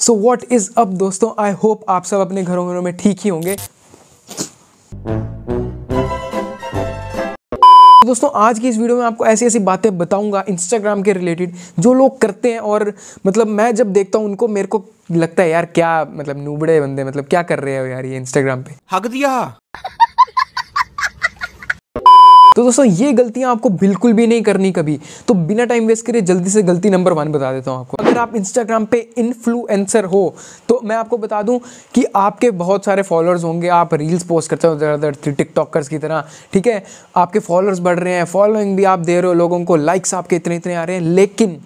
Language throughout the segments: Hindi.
सो वॉट इज़ अप दोस्तों आई होप आप सब अपने घरों घरों में ठीक ही होंगे दोस्तों आज की इस वीडियो में आपको ऐसी ऐसी बातें बताऊंगा इंस्टाग्राम के रिलेटेड जो लोग करते हैं और मतलब मैं जब देखता हूं उनको मेरे को लगता है यार क्या मतलब नूबड़े बंदे मतलब क्या कर रहे हो यार ये इंस्टाग्राम पे हक दिया तो दोस्तों ये गलतियाँ आपको बिल्कुल भी नहीं करनी कभी तो बिना टाइम वेस्ट करिए जल्दी से गलती नंबर वन बता देता हूँ आपको अगर आप इंस्टाग्राम पे इन्फ्लुएंसर हो तो मैं आपको बता दूँ कि आपके बहुत सारे फॉलोअर्स होंगे आप रील्स पोस्ट करते हो ज़्यादातर टिकटॉकर्स की तरह ठीक है आपके फॉलोअर्स बढ़ रहे हैं फॉलोइंग भी आप दे रहे हो लोगों को लाइक्स आपके इतने इतने आ रहे हैं लेकिन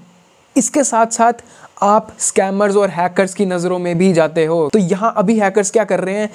इसके साथ साथ आप स्कैमर्स और हैकर्स की नज़रों में भी जाते हो तो यहाँ अभी हैकर्स क्या कर रहे हैं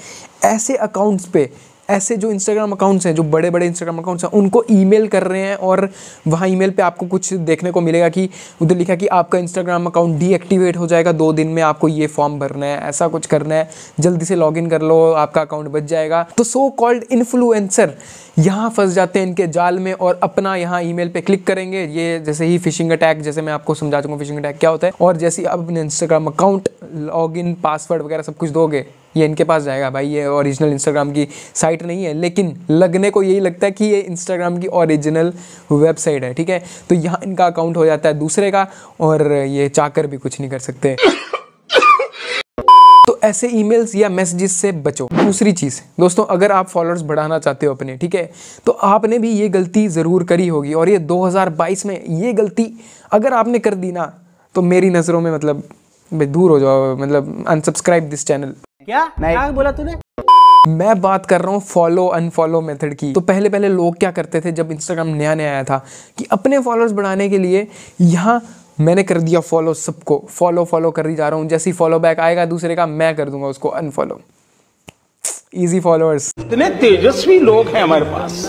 ऐसे अकाउंट्स पे ऐसे जो इंस्टाग्राम अकाउंट्स हैं जो बड़े बड़े इंस्टाग्राम अकाउंट्स हैं उनको ईमेल कर रहे हैं और वहाँ ईमेल पे आपको कुछ देखने को मिलेगा कि उधर लिखा कि आपका इंस्टाग्राम अकाउंट डीएक्टिवेट हो जाएगा दो दिन में आपको ये फॉर्म भरना है ऐसा कुछ करना है जल्दी से लॉग कर लो आपका अकाउंट बच जाएगा तो सो कॉल्ड इन्फ्लुएंसर यहाँ फंस जाते हैं इनके जाल में और अपना यहाँ ई मेल क्लिक करेंगे ये जैसे ही फिशिंग अटैक जैसे मैं आपको समझा चुका फिशिंग अटैक क्या होता है और जैसे आप अपने इंस्टाग्राम अकाउंट लॉग पासवर्ड वगैरह सब कुछ दोगे ये इनके पास जाएगा भाई ये ओरिजिनल इंस्टाग्राम की साइट नहीं है लेकिन लगने को यही लगता है कि ये इंस्टाग्राम की ओरिजिनल वेबसाइट है ठीक है तो यहाँ इनका अकाउंट हो जाता है दूसरे का और ये चाकर भी कुछ नहीं कर सकते तो ऐसे ईमेल्स या मैसेजेस से बचो दूसरी चीज़ दोस्तों अगर आप फॉलोअर्स बढ़ाना चाहते हो अपने ठीक है तो आपने भी ये गलती ज़रूर करी होगी और ये 2022 में ये गलती अगर आपने कर दी ना तो मेरी नज़रों में मतलब दूर हो जाओ मतलब अनसब्सक्राइब दिस चैनल क्या क्या बोला तूने मैं बात कर रहा हूँ फॉलो अनफॉलो मेथड की तो पहले पहले लोग क्या करते थे जब इंस्टाग्राम नया नया आया था कि अपने फॉलोअर्स बढ़ाने के लिए यहाँ मैंने कर दिया फॉलो सबको फॉलो फॉलो कर ही जा रहा हूँ जैसे ही फॉलो बैक आएगा दूसरे का मैं कर दूंगा उसको अनफॉलो इजी फॉलोअर्स इतने तेजस्वी लोग हैं हमारे पास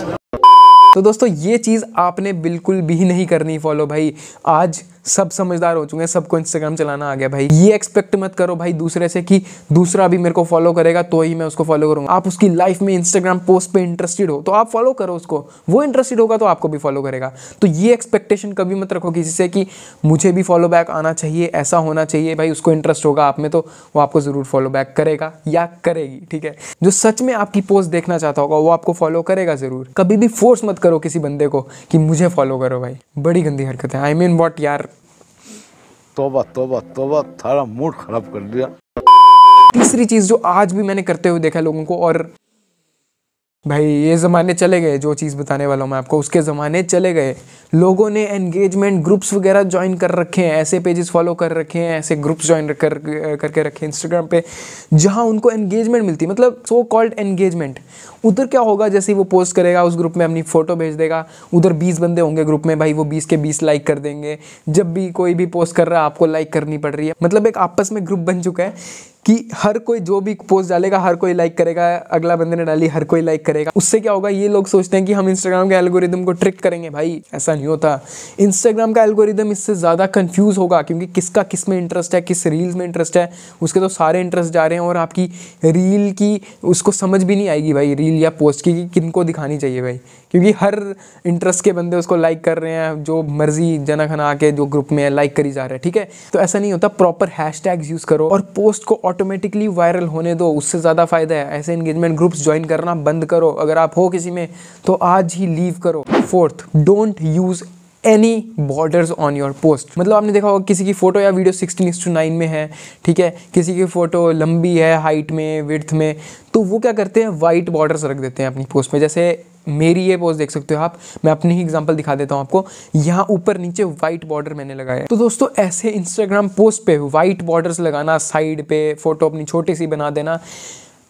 तो दोस्तों ये चीज़ आपने बिल्कुल भी नहीं करनी फॉलो भाई आज सब समझदार हो चुके हैं सबको इंस्टाग्राम चलाना आ गया भाई ये एक्सपेक्ट मत करो भाई दूसरे से कि दूसरा भी मेरे को फॉलो करेगा तो ही मैं उसको फॉलो करूँगा आप उसकी लाइफ में इंस्टाग्राम पोस्ट पर इंटरेस्टेड हो तो आप फॉलो करो उसको वो इंटरेस्टेड होगा तो आपको भी फॉलो करेगा तो ये एक्सपेक्टेशन कभी मत रखो किसी से कि मुझे भी फॉलो बैक आना चाहिए ऐसा होना चाहिए भाई उसको इंटरेस्ट होगा आप में तो वो आपको ज़रूर फॉलो बैक करेगा या करेगी ठीक है जो सच में आपकी पोस्ट देखना चाहता होगा वो आपको फॉलो करेगा ज़रूर कभी भी फोर्स मत करो किसी बंदे को कि मुझे फॉलो करो भाई बड़ी गंदी हरकत है आई मीन वॉट यार तोबा तोबा तोबा थारा मूड खराब कर दिया तीसरी चीज़ जो आज भी मैंने करते हुए देखा लोगों को और भाई ये ज़माने चले गए जो चीज़ बताने वाला हूँ मैं आपको उसके ज़माने चले गए लोगों ने एंगेजमेंट ग्रुप्स वगैरह ज्वाइन कर रखे हैं ऐसे पेजेस फॉलो कर रखे हैं ऐसे ग्रुप्स ज्वाइन कर करके रखे हैं इंस्टाग्राम पे जहाँ उनको एंगेजमेंट मिलती है मतलब सो कॉल्ड एंगेजमेंट उधर क्या होगा जैसे वो पोस्ट करेगा उस ग्रुप में अपनी फ़ोटो भेज देगा उधर बीस बंदे होंगे ग्रुप में भाई वो बीस के बीस लाइक कर देंगे जब भी कोई भी पोस्ट कर रहा है आपको लाइक करनी पड़ रही है मतलब एक आपस में ग्रुप बन चुका है कि हर कोई जो भी पोस्ट डालेगा हर कोई लाइक करेगा अगला बंदे ने डाली हर कोई लाइक करेगा उससे क्या होगा ये लोग सोचते हैं कि हम इंस्टाग्राम के एल्गोरिदम को ट्रिक करेंगे भाई ऐसा नहीं होता इंस्टाग्राम का एल्गोरिदम इससे ज़्यादा कन्फ्यूज़ होगा क्योंकि किसका किस में इंटरेस्ट है किस रील्स में इंटरेस्ट है उसके तो सारे इंटरेस्ट जा रहे हैं और आपकी रील की उसको समझ भी नहीं आएगी भाई रील या पोस्ट की कि किन को दिखानी चाहिए भाई क्योंकि हर इंटरेस्ट के बंदे उसको लाइक कर रहे हैं जो मर्जी जना खना आके जो ग्रुप में लाइक करी जा रहे हैं ठीक है तो ऐसा नहीं होता प्रॉपर हैश यूज़ करो और पोस्ट को ऑटोमेटिकली वायरल होने दो उससे ज़्यादा फ़ायदा है ऐसे इंगेजमेंट ग्रुप्स ज्वाइन करना बंद करो अगर आप हो किसी में तो आज ही लीव करो fourth don't use any borders on your post मतलब आपने देखा होगा किसी की फोटो या video sixteen is to nine में है ठीक है किसी की फोटो लंबी है हाइट में विर्थ में तो वो क्या करते हैं वाइट बॉर्डर्स रख देते हैं अपनी पोस्ट में जैसे मेरी ये पोज देख सकते हो आप मैं अपनी ही एग्जाम्पल दिखा देता हूँ आपको यहाँ ऊपर नीचे वाइट बॉर्डर मैंने लगाया तो दोस्तों ऐसे इंस्टाग्राम पोस्ट पे वाइट बॉर्डर्स लगाना साइड पे फोटो अपनी छोटी सी बना देना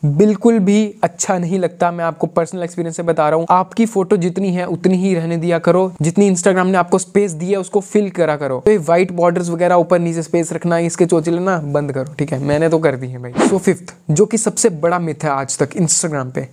बिल्कुल भी अच्छा नहीं लगता मैं आपको पर्सनल एक्सपीरियंस से बता रहा हूँ आपकी फोटो जितनी है उतनी ही रहने दिया करो जितनी इंस्टाग्राम ने आपको स्पेस दी है उसको फिल करा करो तो ये व्हाइट बॉर्डर वगैरह ऊपर नीचे स्पेस रखना इसके चोचे लेना बंद करो ठीक है मैंने तो कर दी है भाई सो so, फिफ्थ जो कि सबसे बड़ा मिथ है आज तक इंस्टाग्राम पे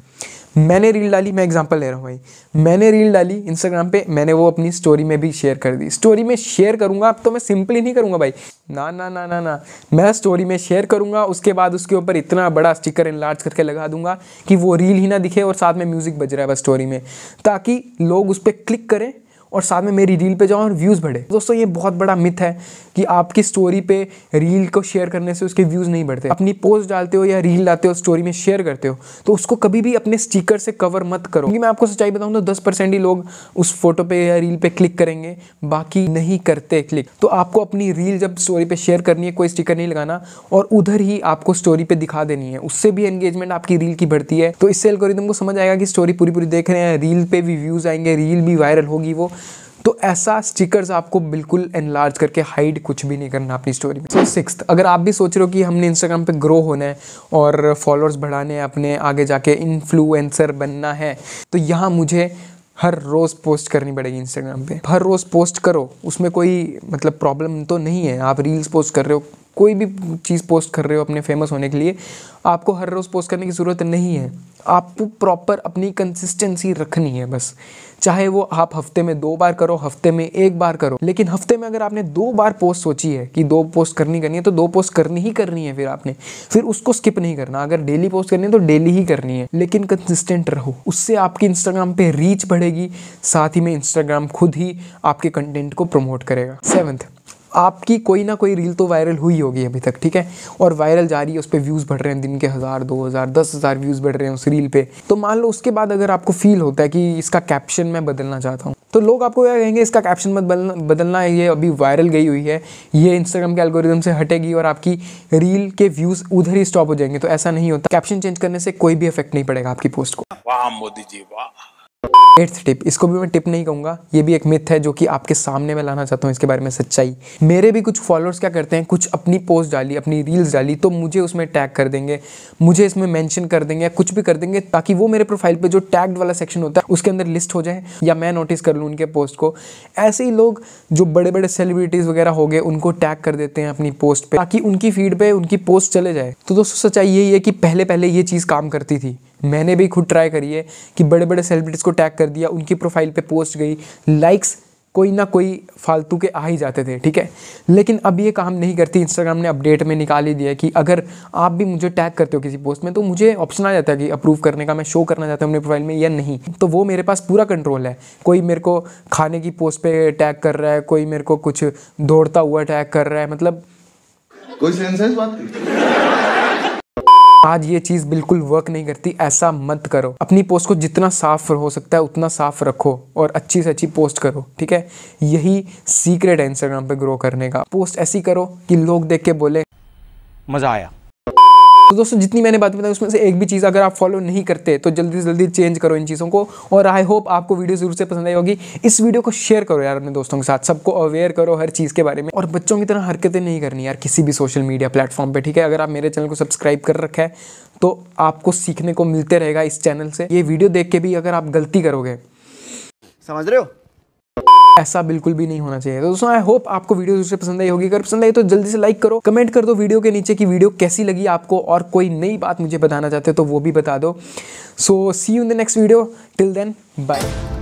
मैंने रील डाली मैं एग्जांपल ले रहा हूँ भाई मैंने रील डाली इंस्टाग्राम पे मैंने वो अपनी स्टोरी में भी शेयर कर दी स्टोरी में शेयर करूँगा अब तो मैं सिंपली नहीं करूँगा भाई ना ना ना ना ना मैं स्टोरी में शेयर करूँगा उसके बाद उसके ऊपर इतना बड़ा स्टिकर इनलार्ज करके लगा दूंगा कि वो रील ही ना दिखे और साथ में म्यूज़िक बज रहा है बस स्टोरी में ताकि लोग उस पर क्लिक करें और साथ में मेरी रील पे जाओ और व्यूज़ बढ़े दोस्तों ये बहुत बड़ा मिथ है कि आपकी स्टोरी पे रील को शेयर करने से उसके व्यूज़ नहीं बढ़ते अपनी पोस्ट डालते हो या रील डालते हो स्टोरी में शेयर करते हो तो उसको कभी भी अपने स्टिकर से कवर मत करो क्योंकि मैं आपको सच्चाई बताऊँ तो दस परसेंट ही लोग उस फोटो पे या रील पर क्लिक करेंगे बाकी नहीं करते क्लिक तो आपको अपनी रील जब स्टोरी पर शेयर करनी है कोई स्टिकर नहीं लगाना और उधर ही आपको स्टोरी पर दिखा देनी है उससे भी एंगेजमेंट आपकी रील की बढ़ती है तो इससे एल्गोरिदम को समझ आएगा कि स्टोरी पूरी पूरी देख रहे हैं रील पर भी व्यूज़ आएंगे रील भी वायरल होगी वो तो ऐसा स्टिकर्स आपको बिल्कुल एनलार्ज करके हाइड कुछ भी नहीं करना अपनी स्टोरी में सो सिक्स अगर आप भी सोच रहे हो कि हमने इंस्टाग्राम पे ग्रो होना है और फॉलोअर्स बढ़ाने हैं अपने आगे जाके इन्फ्लुएंसर बनना है तो यहाँ मुझे हर रोज़ पोस्ट करनी पड़ेगी इंस्टाग्राम पे हर रोज़ पोस्ट करो उसमें कोई मतलब प्रॉब्लम तो नहीं है आप रील्स पोस्ट कर रहे हो कोई भी चीज़ पोस्ट कर रहे हो अपने फेमस होने के लिए आपको हर रोज़ पोस्ट करने की ज़रूरत नहीं है आपको प्रॉपर अपनी कंसिस्टेंसी रखनी है बस चाहे वो आप हफ्ते में दो बार करो हफ्ते में एक बार करो लेकिन हफ्ते में अगर आपने दो बार पोस्ट सोची है कि दो पोस्ट करनी करनी है तो दो पोस्ट करनी ही करनी है फिर आपने फिर उसको स्किप नहीं करना अगर डेली पोस्ट करनी है तो डेली ही करनी है लेकिन कंसिस्टेंट रहो उससे आपकी इंस्टाग्राम पर रीच बढ़ेगी साथ ही में इंस्टाग्राम खुद ही आपके कंटेंट को प्रमोट करेगा सेवन्थ आपकी कोई ना कोई रील तो वायरल हुई होगी अभी तक ठीक है और वायरल जा रही है उस पर व्यूज़ बढ़ रहे हैं दिन के हज़ार दो हज़ार दस हज़ार व्यूज़ बढ़ रहे हैं उस रील पे तो मान लो उसके बाद अगर आपको फील होता है कि इसका कैप्शन मैं बदलना चाहता हूँ तो लोग आपको क्या कहेंगे इसका कैप्शन मत बदलना ये अभी वायरल गई हुई है ये इंस्टाग्राम के एल्गोरिदम से हटेगी और आपकी रील के व्यूज़ उधर ही स्टॉप हो जाएंगे तो ऐसा नहीं होता कैप्शन चेंज करने से कोई भी इफेक्ट नहीं पड़ेगा आपकी पोस्ट को वाह मोदी जी वाह एट्थ टिप इसको भी मैं टिप नहीं कहूँगा ये भी एक मिथ है जो कि आपके सामने मैं लाना चाहता हूँ इसके बारे में सच्चाई मेरे भी कुछ फॉलोअर्स क्या करते हैं कुछ अपनी पोस्ट डाली अपनी रील्स डाली तो मुझे उसमें टैग कर देंगे मुझे इसमें मेंशन कर देंगे या कुछ भी कर देंगे ताकि वो मेरे प्रोफाइल पर जो टैग्ड वाला सेक्शन होता है उसके अंदर लिस्ट हो जाए या मैं नोटिस कर लूँ उनके पोस्ट को ऐसे ही लोग जो बड़े बड़े सेलिब्रिटीज़ वगैरह हो गए उनको टैग कर देते हैं अपनी पोस्ट पर ताकि उनकी फीड पर उनकी पोस्ट चले जाए तो दोस्तों सच्चाई यही है कि पहले पहले ये चीज़ काम करती थी मैंने भी खुद ट्राई करी है कि बड़े बड़े सेलिब्रिटीज़ को टैग कर दिया उनकी प्रोफाइल पे पोस्ट गई लाइक्स कोई ना कोई फालतू के आ ही जाते थे ठीक है लेकिन अब ये काम नहीं करती इंस्टाग्राम ने अपडेट में निकाल ही दिया कि अगर आप भी मुझे टैग करते हो किसी पोस्ट में तो मुझे ऑप्शन आ जाता है कि अप्रूव करने का मैं शो करना चाहता हूँ अपने प्रोफाइल में या नहीं तो वो मेरे पास पूरा कंट्रोल है कोई मेरे को खाने की पोस्ट पर टैग कर रहा है कोई मेरे को कुछ दौड़ता हुआ टैग कर रहा है मतलब कोई सेंस है इस बात की आज ये चीज़ बिल्कुल वर्क नहीं करती ऐसा मत करो अपनी पोस्ट को जितना साफ हो सकता है उतना साफ रखो और अच्छी से अच्छी पोस्ट करो ठीक है यही सीक्रेट है इंस्टाग्राम पे ग्रो करने का पोस्ट ऐसी करो कि लोग देख के बोले मज़ा आया तो दोस्तों जितनी मैंने बात बताई उसमें से एक भी चीज़ अगर आप फॉलो नहीं करते तो जल्दी से जल्दी चेंज करो इन चीज़ों को और आई होप आपको वीडियो जरूर से पसंद आई होगी इस वीडियो को शेयर करो यार अपने दोस्तों के साथ सबको अवेयर करो हर चीज़ के बारे में और बच्चों की तरह हरकतें नहीं करनी यार किसी भी सोशल मीडिया प्लेटफॉर्म पर ठीक है अगर आप मेरे चैनल को सब्सक्राइब कर रखा है तो आपको सीखने को मिलते रहेगा इस चैनल से ये वीडियो देख के भी अगर आप गलती करोगे समझ रहे हो ऐसा बिल्कुल भी नहीं होना चाहिए तो दोस्तों आई होप आपको वीडियो जरूर पसंद आई होगी अगर पसंद आई तो जल्दी से लाइक करो कमेंट कर दो वीडियो के नीचे की वीडियो कैसी लगी आपको और कोई नई बात मुझे बताना चाहते हो तो वो भी बता दो so see you in the next video till then bye